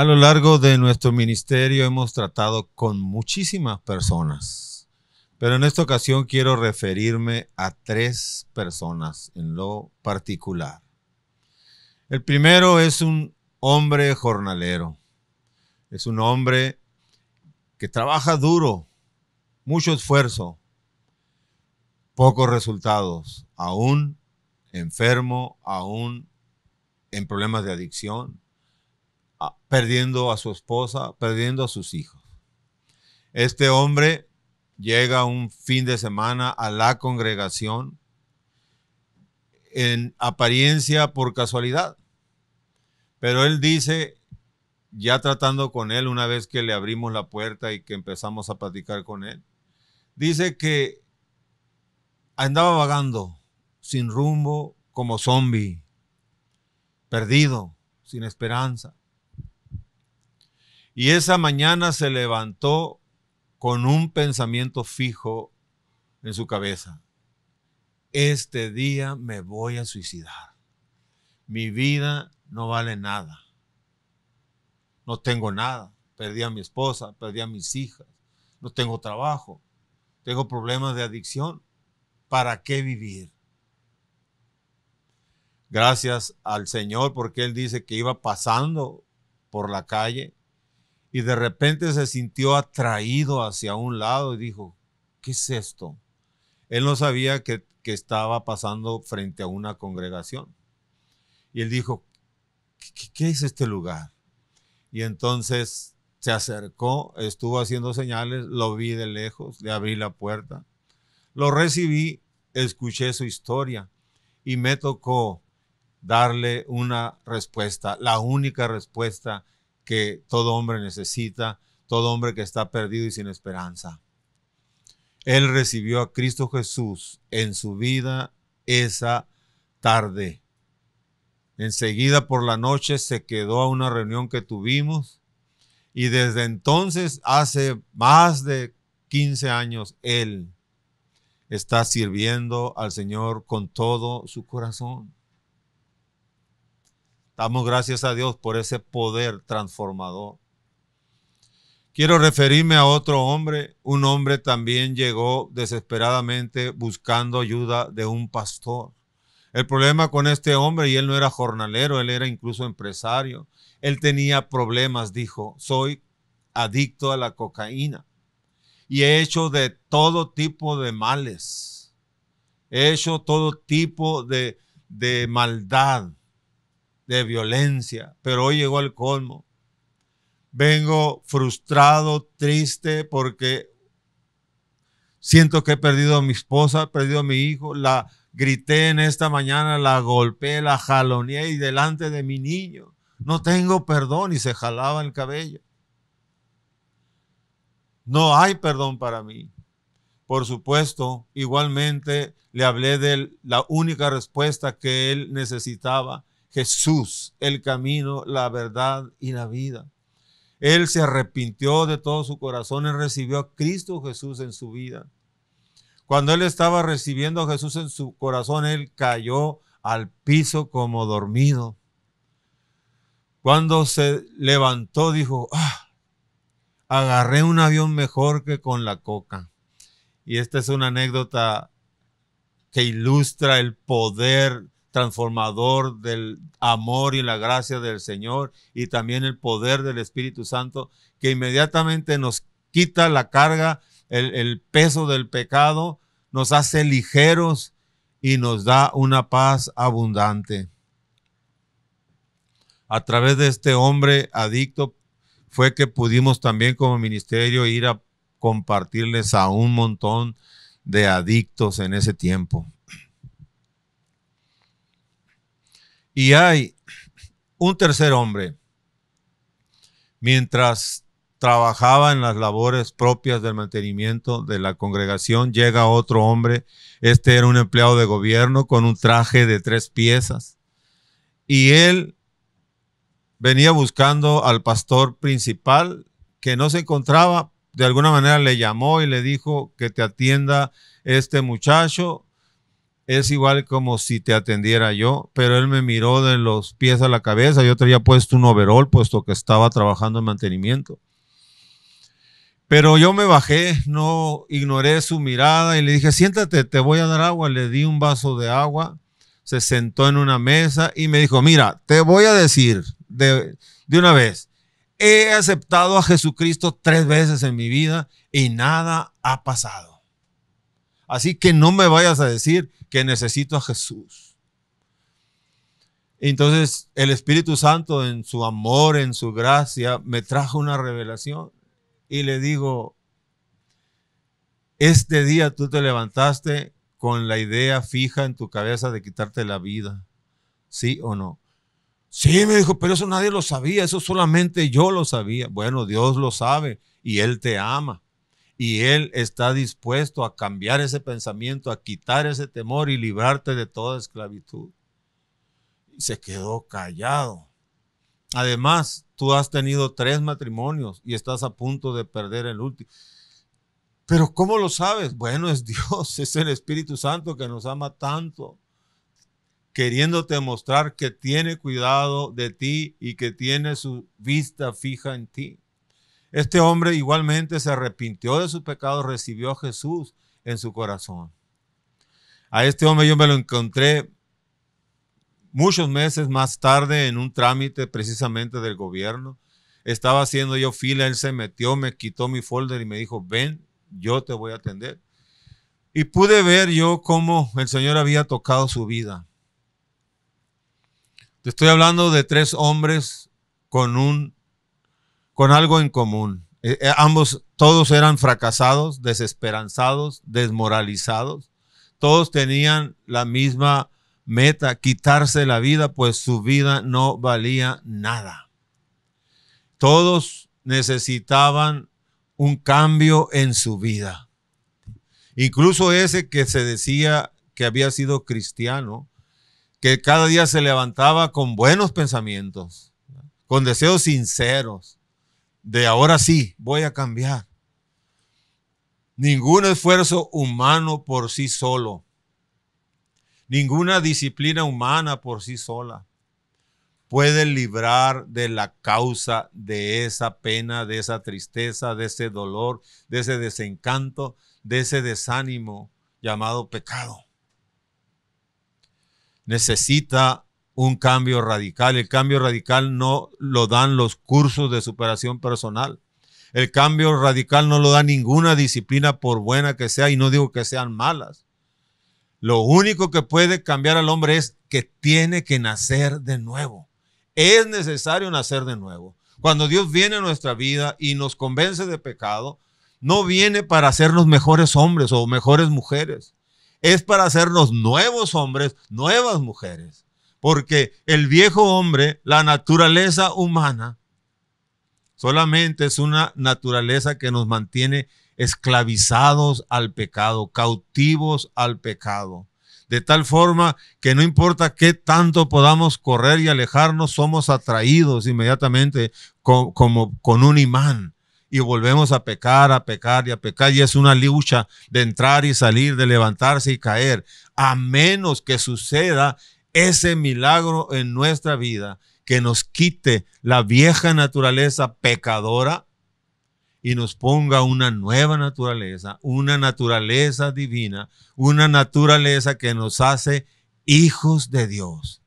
A lo largo de nuestro ministerio hemos tratado con muchísimas personas, pero en esta ocasión quiero referirme a tres personas en lo particular. El primero es un hombre jornalero, es un hombre que trabaja duro, mucho esfuerzo, pocos resultados, aún enfermo, aún en problemas de adicción, perdiendo a su esposa, perdiendo a sus hijos. Este hombre llega un fin de semana a la congregación en apariencia por casualidad, pero él dice, ya tratando con él una vez que le abrimos la puerta y que empezamos a platicar con él, dice que andaba vagando sin rumbo como zombie, perdido, sin esperanza. Y esa mañana se levantó con un pensamiento fijo en su cabeza. Este día me voy a suicidar. Mi vida no vale nada. No tengo nada. Perdí a mi esposa, perdí a mis hijas. No tengo trabajo. Tengo problemas de adicción. ¿Para qué vivir? Gracias al Señor porque Él dice que iba pasando por la calle y de repente se sintió atraído hacia un lado y dijo, ¿qué es esto? Él no sabía que, estaba pasando frente a una congregación. Y él dijo, ¿qué, es este lugar? Y entonces se acercó, estuvo haciendo señales, lo vi de lejos, le abrí la puerta, lo recibí, escuché su historia y me tocó darle una respuesta, la única respuesta que todo hombre necesita, todo hombre que está perdido y sin esperanza. Él recibió a Cristo Jesús en su vida esa tarde. Enseguida por la noche se quedó a una reunión que tuvimos y desde entonces, hace más de 15 años, él está sirviendo al Señor con todo su corazón. Damos gracias a Dios por ese poder transformador. Quiero referirme a otro hombre. Un hombre también llegó desesperadamente buscando ayuda de un pastor. El problema con este hombre, y él no era jornalero, él era incluso empresario. Él tenía problemas, dijo, soy adicto a la cocaína y he hecho de todo tipo de males. He hecho todo tipo de, de maldad de violencia, pero hoy llegó al colmo. Vengo frustrado, triste, porque siento que he perdido a mi esposa, he perdido a mi hijo, la grité en esta mañana, la golpeé, la jaloneé y delante de mi niño. No tengo perdón y se jalaba el cabello. No hay perdón para mí. Por supuesto, igualmente le hablé de la única respuesta que él necesitaba, Jesús, el camino, la verdad y la vida. Él se arrepintió de todo su corazón y recibió a Cristo Jesús en su vida. Cuando él estaba recibiendo a Jesús en su corazón, él cayó al piso como dormido. Cuando se levantó, dijo, ah, agarré un avión mejor que con la coca. Y esta es una anécdota que ilustra el poder transformador del amor y la gracia del Señor y también el poder del Espíritu Santo que inmediatamente nos quita la carga, el, peso del pecado, nos hace ligeros y nos da una paz abundante. A través de este hombre adicto fue que pudimos también como ministerio ir a compartirles a un montón de adictos en ese tiempo. Y hay un tercer hombre. Mientras trabajaba en las labores propias del mantenimiento de la congregación, llega otro hombre. Este era un empleado de gobierno con un traje de tres piezas. Y él venía buscando al pastor principal que no se encontraba. De alguna manera le llamó y le dijo que te atienda este muchacho es igual como si te atendiera yo, pero él me miró de los pies a la cabeza. Yo había puesto un overall, puesto que estaba trabajando en mantenimiento. Pero yo me bajé, no ignoré su mirada y le dije, siéntate, te voy a dar agua. Le di un vaso de agua, se sentó en una mesa y me dijo, mira, te voy a decir de, de una vez, he aceptado a Jesucristo tres veces en mi vida y nada ha pasado. Así que no me vayas a decir que necesito a Jesús. Entonces el Espíritu Santo en su amor, en su gracia, me trajo una revelación y le digo, este día tú te levantaste con la idea fija en tu cabeza de quitarte la vida, ¿sí o no? Sí, me dijo, pero eso nadie lo sabía, eso solamente yo lo sabía. Bueno, Dios lo sabe y Él te ama. Y Él está dispuesto a cambiar ese pensamiento, a quitar ese temor y librarte de toda esclavitud. Y se quedó callado. Además, tú has tenido tres matrimonios y estás a punto de perder el último. Pero ¿cómo lo sabes? Bueno, es Dios, es el Espíritu Santo que nos ama tanto, queriéndote mostrar que tiene cuidado de ti y que tiene su vista fija en ti. Este hombre igualmente se arrepintió de su pecado, recibió a Jesús en su corazón. A este hombre yo me lo encontré muchos meses más tarde en un trámite precisamente del gobierno. Estaba haciendo yo fila, él se metió, me quitó mi folder y me dijo, ven, yo te voy a atender. Y pude ver yo cómo el Señor había tocado su vida. Te estoy hablando de tres hombres con un con algo en común. Eh, eh, ambos, todos eran fracasados, desesperanzados, desmoralizados. Todos tenían la misma meta, quitarse la vida, pues su vida no valía nada. Todos necesitaban un cambio en su vida. Incluso ese que se decía que había sido cristiano, que cada día se levantaba con buenos pensamientos, con deseos sinceros, de ahora sí, voy a cambiar. Ningún esfuerzo humano por sí solo. Ninguna disciplina humana por sí sola puede librar de la causa de esa pena, de esa tristeza, de ese dolor, de ese desencanto, de ese desánimo llamado pecado. Necesita un cambio radical. El cambio radical no lo dan los cursos de superación personal. El cambio radical no lo da ninguna disciplina por buena que sea y no digo que sean malas. Lo único que puede cambiar al hombre es que tiene que nacer de nuevo. Es necesario nacer de nuevo. Cuando Dios viene a nuestra vida y nos convence de pecado, no viene para hacernos mejores hombres o mejores mujeres. Es para hacernos nuevos hombres, nuevas mujeres. Porque el viejo hombre, la naturaleza humana, solamente es una naturaleza que nos mantiene esclavizados al pecado, cautivos al pecado. De tal forma que no importa qué tanto podamos correr y alejarnos, somos atraídos inmediatamente como con un imán y volvemos a pecar, a pecar y a pecar. Y es una lucha de entrar y salir, de levantarse y caer, a menos que suceda ese milagro en nuestra vida que nos quite la vieja naturaleza pecadora y nos ponga una nueva naturaleza, una naturaleza divina, una naturaleza que nos hace hijos de Dios.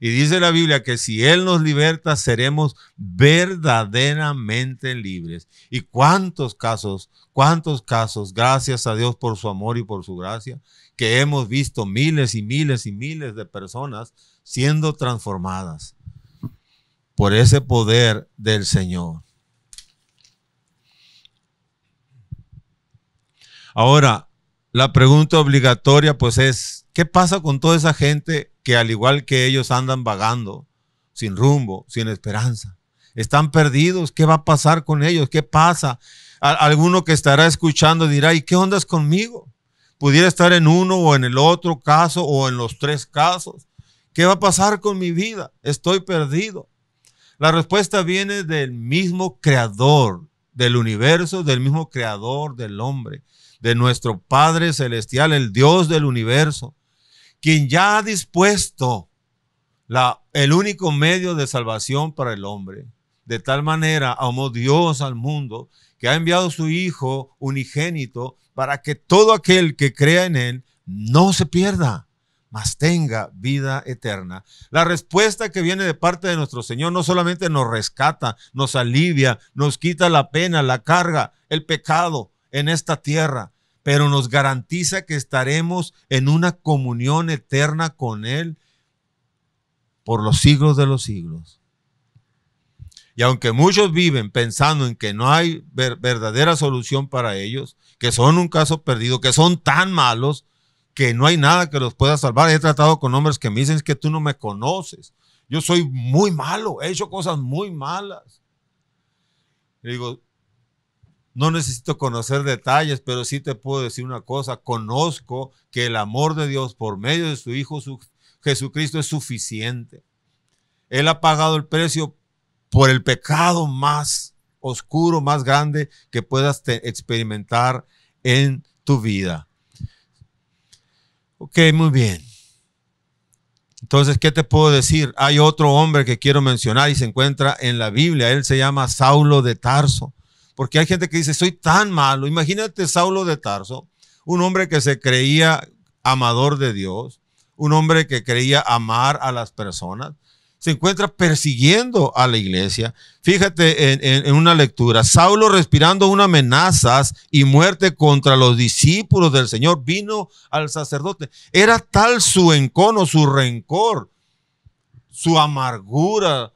Y dice la Biblia que si Él nos liberta, seremos verdaderamente libres. ¿Y cuántos casos, cuántos casos, gracias a Dios por su amor y por su gracia, que hemos visto miles y miles y miles de personas siendo transformadas por ese poder del Señor? Ahora, la pregunta obligatoria pues es, ¿qué pasa con toda esa gente que al igual que ellos andan vagando, sin rumbo, sin esperanza? Están perdidos, ¿qué va a pasar con ellos? ¿Qué pasa? alguno que estará escuchando dirá, ¿y qué ondas conmigo? Pudiera estar en uno o en el otro caso o en los tres casos. ¿Qué va a pasar con mi vida? Estoy perdido. La respuesta viene del mismo creador del universo, del mismo creador del hombre de nuestro Padre Celestial, el Dios del universo, quien ya ha dispuesto la, el único medio de salvación para el hombre. De tal manera amó Dios al mundo que ha enviado su Hijo unigénito para que todo aquel que crea en Él no se pierda, mas tenga vida eterna. La respuesta que viene de parte de nuestro Señor no solamente nos rescata, nos alivia, nos quita la pena, la carga, el pecado, en esta tierra, pero nos garantiza que estaremos en una comunión eterna con Él por los siglos de los siglos. Y aunque muchos viven pensando en que no hay verdadera solución para ellos, que son un caso perdido, que son tan malos, que no hay nada que los pueda salvar. He tratado con hombres que me dicen que tú no me conoces. Yo soy muy malo, he hecho cosas muy malas. Le digo, no necesito conocer detalles, pero sí te puedo decir una cosa. Conozco que el amor de Dios por medio de su Hijo Jesucristo es suficiente. Él ha pagado el precio por el pecado más oscuro, más grande que puedas experimentar en tu vida. Ok, muy bien. Entonces, ¿qué te puedo decir? Hay otro hombre que quiero mencionar y se encuentra en la Biblia. Él se llama Saulo de Tarso. Porque hay gente que dice, soy tan malo. Imagínate Saulo de Tarso, un hombre que se creía amador de Dios, un hombre que creía amar a las personas, se encuentra persiguiendo a la iglesia. Fíjate en, una lectura, Saulo respirando unas amenazas y muerte contra los discípulos del Señor, vino al sacerdote. Era tal su encono, su rencor, su amargura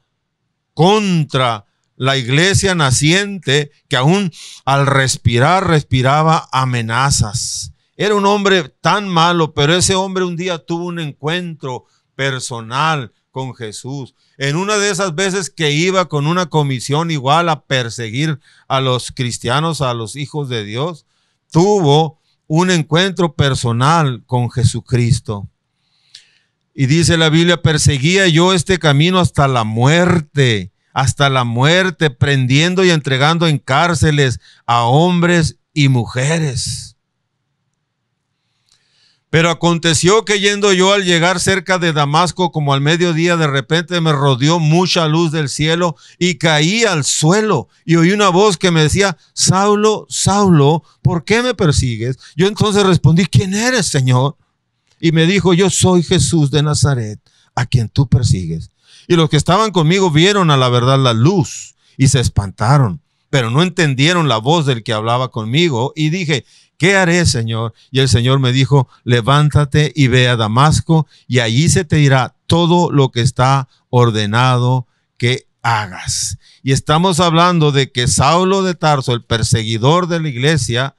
contra la iglesia naciente que aún al respirar respiraba amenazas. Era un hombre tan malo, pero ese hombre un día tuvo un encuentro personal con Jesús. En una de esas veces que iba con una comisión igual a perseguir a los cristianos, a los hijos de Dios, tuvo un encuentro personal con Jesucristo. Y dice la Biblia, perseguía yo este camino hasta la muerte hasta la muerte, prendiendo y entregando en cárceles a hombres y mujeres. Pero aconteció que yendo yo al llegar cerca de Damasco como al mediodía, de repente me rodeó mucha luz del cielo y caí al suelo y oí una voz que me decía, Saulo, Saulo, ¿por qué me persigues? Yo entonces respondí, ¿quién eres, Señor? Y me dijo, yo soy Jesús de Nazaret, a quien tú persigues. Y los que estaban conmigo vieron a la verdad la luz y se espantaron, pero no entendieron la voz del que hablaba conmigo. Y dije, ¿qué haré, Señor? Y el Señor me dijo, levántate y ve a Damasco y allí se te dirá todo lo que está ordenado que hagas. Y estamos hablando de que Saulo de Tarso, el perseguidor de la iglesia,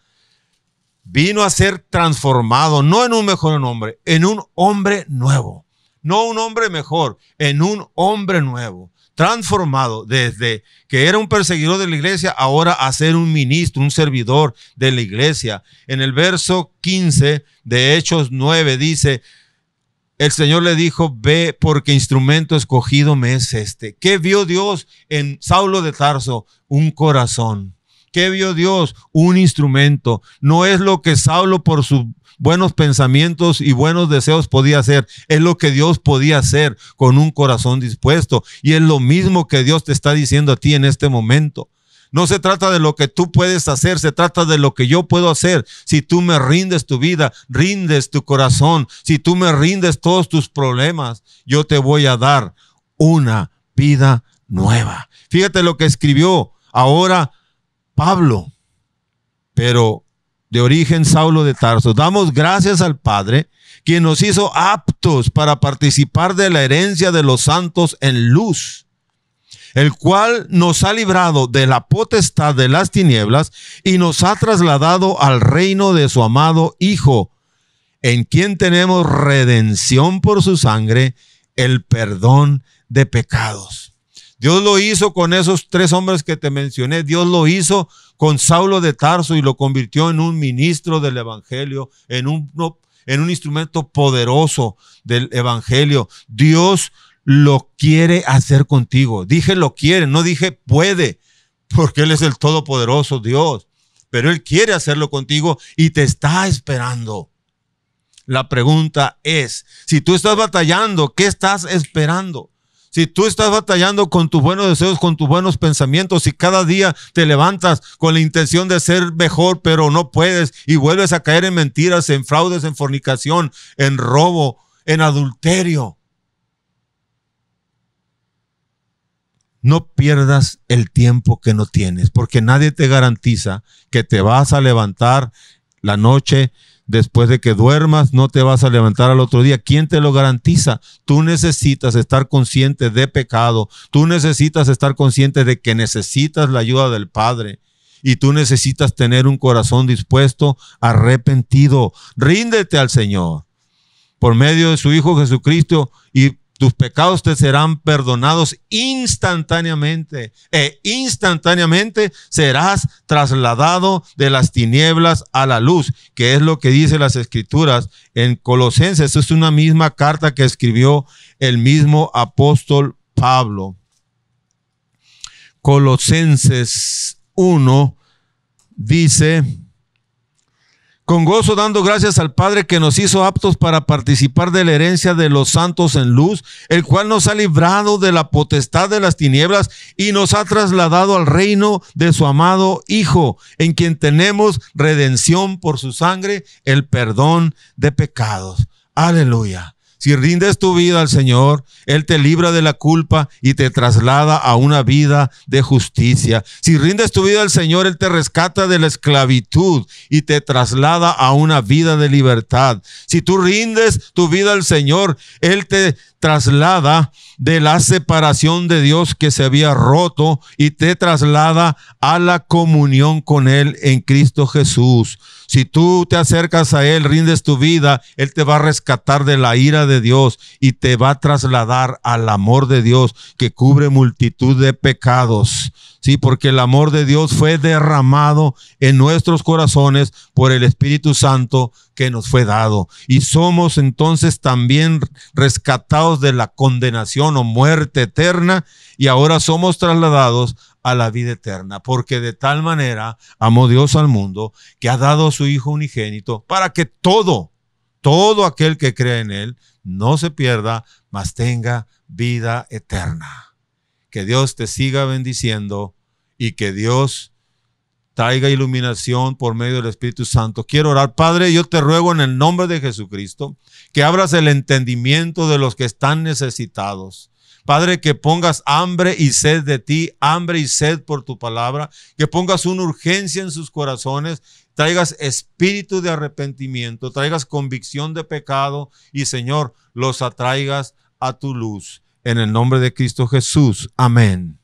vino a ser transformado, no en un mejor hombre, en un hombre nuevo no un hombre mejor, en un hombre nuevo, transformado desde que era un perseguidor de la iglesia, ahora a ser un ministro, un servidor de la iglesia. En el verso 15 de Hechos 9 dice, el Señor le dijo, ve porque instrumento escogido me es este. ¿Qué vio Dios en Saulo de Tarso? Un corazón. ¿Qué vio Dios? Un instrumento. No es lo que Saulo por su buenos pensamientos y buenos deseos podía hacer. Es lo que Dios podía hacer con un corazón dispuesto. Y es lo mismo que Dios te está diciendo a ti en este momento. No se trata de lo que tú puedes hacer, se trata de lo que yo puedo hacer. Si tú me rindes tu vida, rindes tu corazón, si tú me rindes todos tus problemas, yo te voy a dar una vida nueva. Fíjate lo que escribió ahora Pablo. Pero de origen Saulo de Tarso. Damos gracias al Padre, quien nos hizo aptos para participar de la herencia de los santos en luz, el cual nos ha librado de la potestad de las tinieblas y nos ha trasladado al reino de su amado Hijo, en quien tenemos redención por su sangre, el perdón de pecados. Dios lo hizo con esos tres hombres que te mencioné. Dios lo hizo con Saulo de Tarso y lo convirtió en un ministro del Evangelio, en un, instrumento poderoso del Evangelio. Dios lo quiere hacer contigo. Dije lo quiere, no dije puede, porque Él es el todopoderoso Dios. Pero Él quiere hacerlo contigo y te está esperando. La pregunta es, si tú estás batallando, ¿qué estás esperando? Si tú estás batallando con tus buenos deseos, con tus buenos pensamientos, y cada día te levantas con la intención de ser mejor, pero no puedes y vuelves a caer en mentiras, en fraudes, en fornicación, en robo, en adulterio. No pierdas el tiempo que no tienes, porque nadie te garantiza que te vas a levantar la noche Después de que duermas, no te vas a levantar al otro día. ¿Quién te lo garantiza? Tú necesitas estar consciente de pecado. Tú necesitas estar consciente de que necesitas la ayuda del Padre. Y tú necesitas tener un corazón dispuesto, arrepentido. Ríndete al Señor por medio de su Hijo Jesucristo y tus pecados te serán perdonados instantáneamente e instantáneamente serás trasladado de las tinieblas a la luz, que es lo que dice las escrituras en Colosenses. Esa es una misma carta que escribió el mismo apóstol Pablo. Colosenses 1 dice con gozo dando gracias al Padre que nos hizo aptos para participar de la herencia de los santos en luz, el cual nos ha librado de la potestad de las tinieblas y nos ha trasladado al reino de su amado Hijo, en quien tenemos redención por su sangre, el perdón de pecados. Aleluya. Si rindes tu vida al Señor, Él te libra de la culpa y te traslada a una vida de justicia. Si rindes tu vida al Señor, Él te rescata de la esclavitud y te traslada a una vida de libertad. Si tú rindes tu vida al Señor, Él te traslada de la separación de Dios que se había roto y te traslada a la comunión con Él en Cristo Jesús. Si tú te acercas a Él, rindes tu vida, Él te va a rescatar de la ira de Dios y te va a trasladar al amor de Dios que cubre multitud de pecados. Sí, porque el amor de Dios fue derramado en nuestros corazones por el Espíritu Santo que nos fue dado. Y somos entonces también rescatados de la condenación o muerte eterna y ahora somos trasladados a la vida eterna, porque de tal manera amó Dios al mundo que ha dado a su Hijo unigénito para que todo, todo aquel que cree en Él no se pierda, mas tenga vida eterna. Que Dios te siga bendiciendo y que Dios traiga iluminación por medio del Espíritu Santo. Quiero orar, Padre, yo te ruego en el nombre de Jesucristo que abras el entendimiento de los que están necesitados. Padre, que pongas hambre y sed de ti, hambre y sed por tu palabra, que pongas una urgencia en sus corazones, traigas espíritu de arrepentimiento, traigas convicción de pecado y Señor, los atraigas a tu luz. En el nombre de Cristo Jesús. Amén.